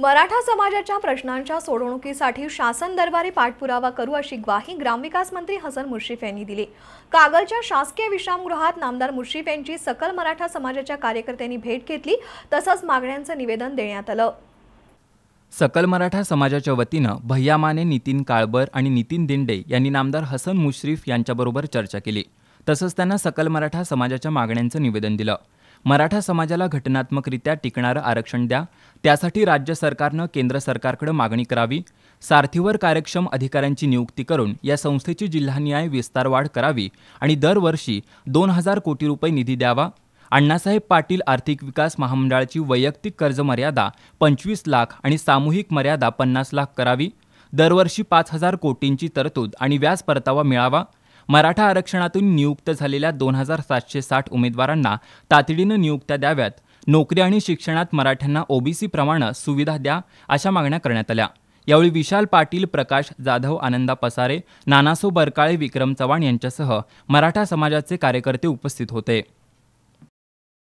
मराठा समाजाच्या प्रश्नांच्या सोडवणुकीसाठी शासन दरबारी पाठपुरावा करू अशी ग्वाही ग्रामविकास मंत्री हसन मुश्रीफ यांनी दिली कागलच्या शासकीय विश्रामगृहात नामदार मुश्रीफ यांची सकल मराठा समाजाच्या कार्यकर्त्यांनी भेट घेतली तसंच मागण्यांचं निवेदन देण्यात आलं सकल मराठा समाजाच्या वतीनं भैया माने नितीन काळबर आणि नितीन दिंडे यांनी नामदार हसन मुश्रीफ यांच्याबरोबर चर्चा केली तसंच त्यांना सकल मराठा समाजाच्या मागण्यांचं निवेदन दिलं मराठा समाजाला घटनात्मकरित्या टिकणारं आरक्षण द्या त्यासाठी राज्य सरकारनं केंद्र सरकारकडे मागणी करावी सारथीवर कार्यक्षम अधिकाऱ्यांची नियुक्ती करून या संस्थेची जिल्हानिहाय विस्तारवाढ करावी आणि दरवर्षी दोन हजार कोटी रुपये निधी द्यावा अण्णासाहेब पाटील आर्थिक विकास महामंडळाची वैयक्तिक कर्ज मर्यादा पंचवीस लाख आणि सामूहिक मर्यादा पन्नास लाख करावी दरवर्षी पाच हजार कोटींची तरतूद आणि व्याज परतावा मिळावा मराठा आरक्षणातून नियुक्त झालेल्या दोन हजार सातशे साठ उमेदवारांना तातडीनं नियुक्त्या द्याव्यात नोकरी आणि शिक्षणात मराठ्यांना ओबीसी प्रमाणे सुविधा द्या अशा मागण्या करण्यात आल्या यावेळी विशाल पाटील प्रकाश जाधव आनंदा पसारे नानासो बरकाळे विक्रम चव्हाण यांच्यासह मराठा समाजाचे कार्यकर्ते उपस्थित होते